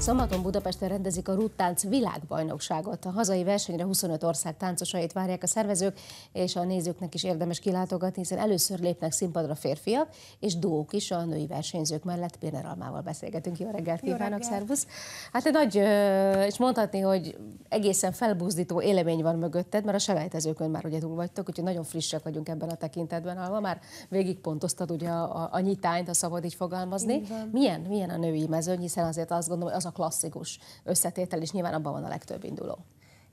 Szombaton Budapesten rendezik a rúttánc világbajnokságot. A hazai versenyre 25 ország táncosait várják a szervezők, és a nézőknek is érdemes kilátogatni, hiszen először lépnek színpadra férfiak, és dók is a női versenyzők mellett. Birner Almával beszélgetünk. Jó reggelt kívánok, szervusz! Hát egy nagy, és mondhatni, hogy egészen felbuzdító élemény van mögötted, mert a selejtezőkön már ugye túl vagytok, úgyhogy nagyon frissek vagyunk ebben a tekintetben, Alma. Már végigpontoztad ugye a, a, a nyitányt, a szabad így fogalmazni. milyen, milyen a női mezőny, hiszen azért azt gondolom, az a a klasszikus összetétel, és nyilván abban van a legtöbb induló.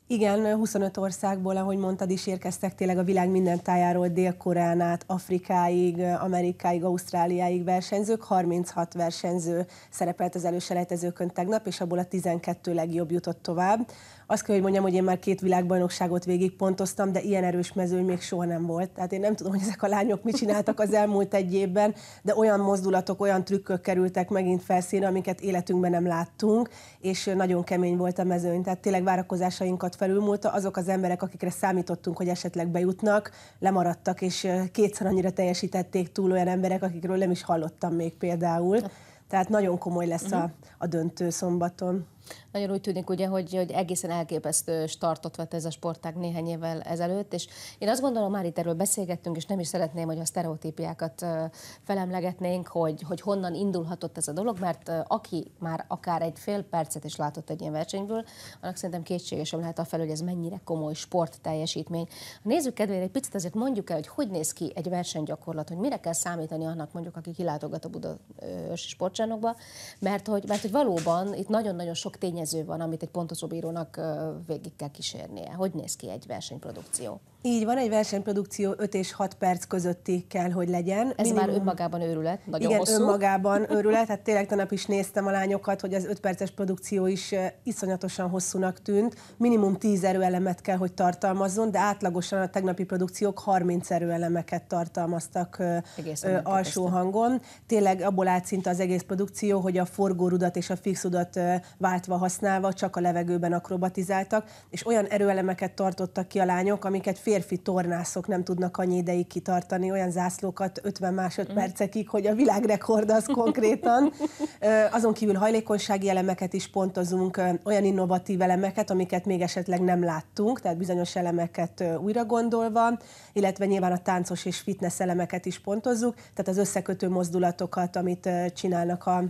Igen, 25 országból, ahogy mondtad is, érkeztek tényleg a világ minden tájáról, dél át, Afrikáig, Amerikáig, Ausztráliáig versenyzők. 36 versenyző szerepelt az előselejtezőkön tegnap, és abból a 12 legjobb jutott tovább. Azt kell, hogy mondjam, hogy én már két világbajnokságot végigpontoztam, de ilyen erős mezőny még soha nem volt. Tehát én nem tudom, hogy ezek a lányok mit csináltak az elmúlt egy évben, de olyan mozdulatok, olyan trükkök kerültek megint felszínre, amiket életünkben nem láttunk, és nagyon kemény volt a mezőny. Tehát tényleg várakozásainkat felülmúlta. Azok az emberek, akikre számítottunk, hogy esetleg bejutnak, lemaradtak, és kétszer annyira teljesítették túl olyan emberek, akikről nem is hallottam még például. Tehát nagyon komoly lesz a, mhm. a döntő szombaton. Nagyon úgy tűnik ugye, hogy, hogy egészen elképesztő startot vett ez a sportág néhány évvel ezelőtt, és én azt gondolom, már itt erről beszélgettünk, és nem is szeretném, hogy a sztereotípiákat felemlegetnénk, hogy, hogy honnan indulhatott ez a dolog, mert aki már akár egy fél percet is látott egy ilyen versenyből, annak szerintem kétségesen lehet a fel, hogy ez mennyire komoly sport teljesítmény. A nézők kedvére egy picit azért mondjuk el, hogy hogy néz ki egy versenygyakorlat, hogy mire kell számítani annak mondjuk, aki kilátogat a Budaörsi sportcsánokba, mert hogy, mert hogy valóban itt nagyon-nagyon sok tényező van, amit egy pontozó bírónak végig kell kísérnie. Hogy néz ki egy versenyprodukció? Így van, egy versenyprodukció 5 és 6 perc közötti kell, hogy legyen. Ez Minimum... már önmagában őrület, nagyon Igen, hosszú. önmagában őrület, hát tényleg tanap is néztem a lányokat, hogy az 5 perces produkció is eh, iszonyatosan hosszúnak tűnt. Minimum 10 erőelemet kell, hogy tartalmazzon, de átlagosan a tegnapi produkciók 30 erőelemeket tartalmaztak ö, eh, eh, alsó ezt. hangon. Tényleg abból átszint az egész produkció, hogy a forgórudat és a fixudat váltva használva csak a levegőben akrobatizáltak, és olyan erőelemeket tartottak ki a lányok, amiket férfi tornászok nem tudnak annyi ideig kitartani olyan zászlókat 50 másodpercekig, hogy a világrekord az konkrétan. Azon kívül hajlékonysági elemeket is pontozunk, olyan innovatív elemeket, amiket még esetleg nem láttunk, tehát bizonyos elemeket újra gondolva, illetve nyilván a táncos és fitness elemeket is pontozzuk, tehát az összekötő mozdulatokat, amit csinálnak a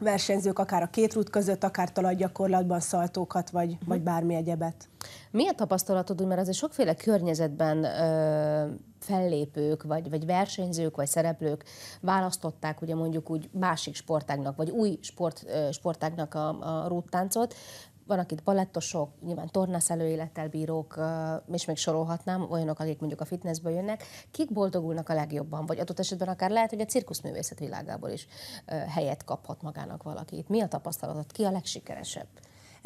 versenyzők akár a két rút között, akár talajgyakorlatban szaltókat, vagy, uh-huh. vagy bármi egyebet. Mi a tapasztalatod, mert azért sokféle környezetben ö, fellépők, vagy, vagy versenyzők, vagy szereplők választották ugye mondjuk úgy másik sportágnak, vagy új sport, ö, sportágnak a, a rúttáncot van, akit balettosok, nyilván tornaszelő élettel bírók, és még sorolhatnám, olyanok, akik mondjuk a fitnessből jönnek, kik boldogulnak a legjobban, vagy adott esetben akár lehet, hogy a cirkuszművészet világából is helyet kaphat magának valaki. mi a tapasztalatod? Ki a legsikeresebb?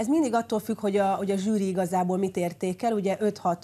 Ez mindig attól függ, hogy a, hogy a zsűri igazából mit értékel. Ugye 5-6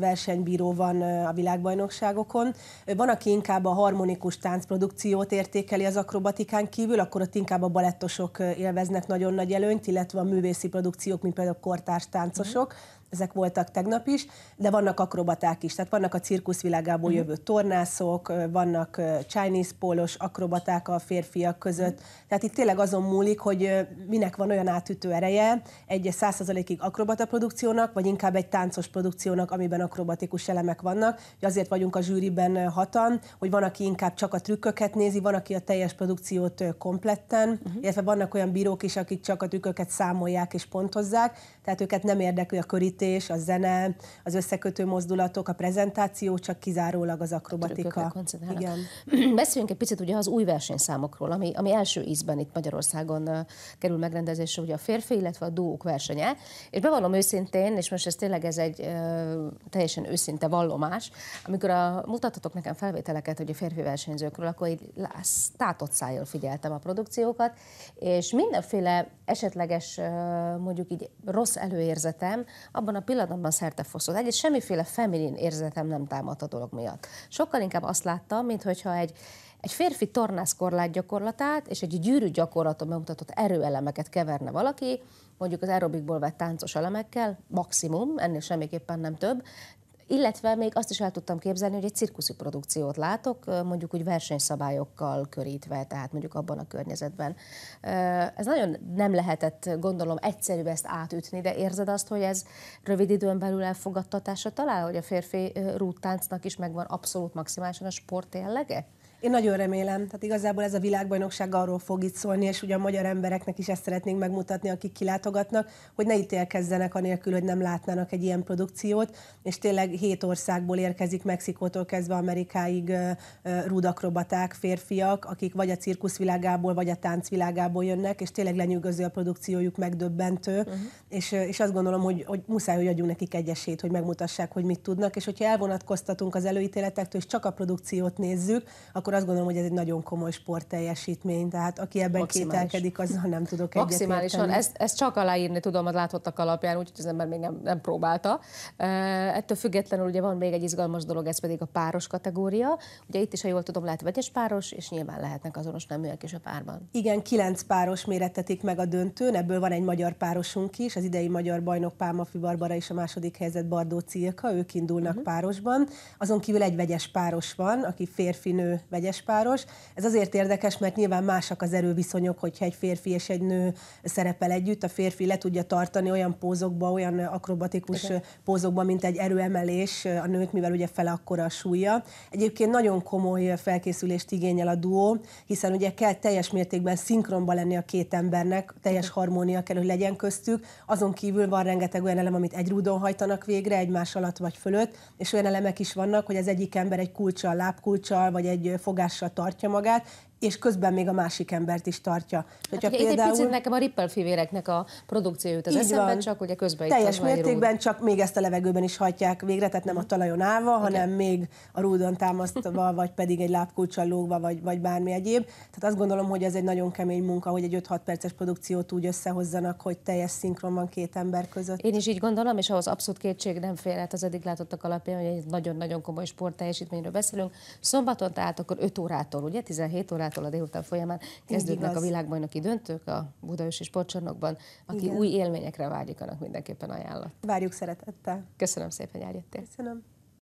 versenybíró van a világbajnokságokon. Van, aki inkább a harmonikus táncprodukciót értékeli az akrobatikán kívül, akkor ott inkább a balettosok élveznek nagyon nagy előnyt, illetve a művészi produkciók, mint például a kortárs táncosok. Mm-hmm ezek voltak tegnap is, de vannak akrobaták is, tehát vannak a cirkuszvilágából mhm. jövő tornászok, vannak Chinese polos akrobaták a férfiak között, tehát itt tényleg azon múlik, hogy minek van olyan átütő ereje egy 100%-ig akrobata produkciónak, vagy inkább egy táncos produkciónak, amiben akrobatikus elemek vannak, hogy azért vagyunk a zsűriben hatan, hogy van, aki inkább csak a trükköket nézi, van, aki a teljes produkciót kompletten, uh-huh. illetve vannak olyan bírók is, akik csak a trükköket számolják és pontozzák, tehát őket nem érdekli a körít testépítés, a zene, az összekötő mozdulatok, a prezentáció csak kizárólag az akrobatika. Igen. Beszéljünk egy picit ugye az új versenyszámokról, ami, ami első ízben itt Magyarországon kerül megrendezésre ugye a férfi, illetve a dúók versenye. És bevallom őszintén, és most ez tényleg ez egy uh, teljesen őszinte vallomás, amikor a, mutattatok nekem felvételeket hogy a férfi versenyzőkről, akkor így látott szájjal figyeltem a produkciókat, és mindenféle esetleges mondjuk így rossz előérzetem abban abban a pillanatban szertefosztott. Egy semmiféle feminin érzetem nem támadt a dolog miatt. Sokkal inkább azt láttam, hogyha egy, egy férfi tornászkorlát gyakorlatát és egy gyűrű gyakorlaton bemutatott erőelemeket keverne valaki, mondjuk az aerobikból vett táncos elemekkel, maximum, ennél semmiképpen nem több, illetve még azt is el tudtam képzelni, hogy egy cirkuszi produkciót látok, mondjuk úgy versenyszabályokkal körítve, tehát mondjuk abban a környezetben. Ez nagyon nem lehetett, gondolom, egyszerű ezt átütni, de érzed azt, hogy ez rövid időn belül elfogadtatása talál, hogy a férfi rúttáncnak is megvan abszolút maximálisan a sport jellege? Én nagyon remélem. Tehát igazából ez a világbajnokság arról fog itt szólni, és ugye a magyar embereknek is ezt szeretnénk megmutatni, akik kilátogatnak, hogy ne ítélkezzenek anélkül, hogy nem látnának egy ilyen produkciót, és tényleg hét országból érkezik, Mexikótól kezdve Amerikáig rudakrobaták, férfiak, akik vagy a cirkuszvilágából, vagy a táncvilágából jönnek, és tényleg lenyűgöző a produkciójuk, megdöbbentő, uh-huh. és, és azt gondolom, hogy, hogy muszáj, hogy adjunk nekik egy esélyt, hogy megmutassák, hogy mit tudnak, és hogyha elvonatkoztatunk az előítéletektől, és csak a produkciót nézzük, akkor akkor azt gondolom, hogy ez egy nagyon komoly sportteljesítmény, tehát aki ebben Maximális. kételkedik, azzal nem tudok egyetérteni. Maximálisan, ezt, ezt csak aláírni tudom az láthattak alapján, úgyhogy az ember még nem, nem próbálta. Ettől függetlenül ugye van még egy izgalmas dolog, ez pedig a páros kategória. Ugye itt is, ha jól tudom, lehet vegyes páros, és nyilván lehetnek azonos neműek is a párban. Igen, kilenc páros mérettetik meg a döntőn, ebből van egy magyar párosunk is, az idei magyar bajnok Pálma Barbara és a második helyzet Bardó Cilka, ők indulnak uh-huh. párosban. Azon kívül egy vegyes páros van, aki férfinő vegyes páros. Ez azért érdekes, mert nyilván másak az erőviszonyok, hogyha egy férfi és egy nő szerepel együtt, a férfi le tudja tartani olyan pózokba, olyan akrobatikus Igen. pózokba, mint egy erőemelés a nőt, mivel ugye fele akkora a súlya. Egyébként nagyon komoly felkészülést igényel a duó, hiszen ugye kell teljes mértékben szinkronba lenni a két embernek, teljes harmónia kell, hogy legyen köztük. Azon kívül van rengeteg olyan elem, amit egy rúdon hajtanak végre, egymás alatt vagy fölött, és olyan elemek is vannak, hogy az egyik ember egy kulcsal, lábkulcsal, vagy egy felfogásra tartja magát, és közben még a másik embert is tartja. Hát ugye például... egy picit nekem a Ripple fivéreknek a produkció jut az eszemben, van. csak ugye közben Teljes itt mértékben, rúd. csak még ezt a levegőben is hajtják végre, tehát nem a talajon állva, okay. hanem még a rúdon támasztva, vagy pedig egy lábkulcsal lógva, vagy, vagy bármi egyéb. Tehát azt gondolom, hogy ez egy nagyon kemény munka, hogy egy 5-6 perces produkciót úgy összehozzanak, hogy teljes szinkronban két ember között. Én is így gondolom, és ahhoz abszolút kétség nem hát az eddig látottak alapján, hogy egy nagyon-nagyon komoly sportteljesítményről beszélünk. Szombaton tehát akkor 5 órától, ugye 17 órától mától a délután folyamán kezdődnek a világbajnoki döntők a Budaörsi sportcsarnokban. Aki Igen. új élményekre vágyik, annak mindenképpen ajánlott. Várjuk szeretettel. Köszönöm szépen, hogy eljöttél. Köszönöm.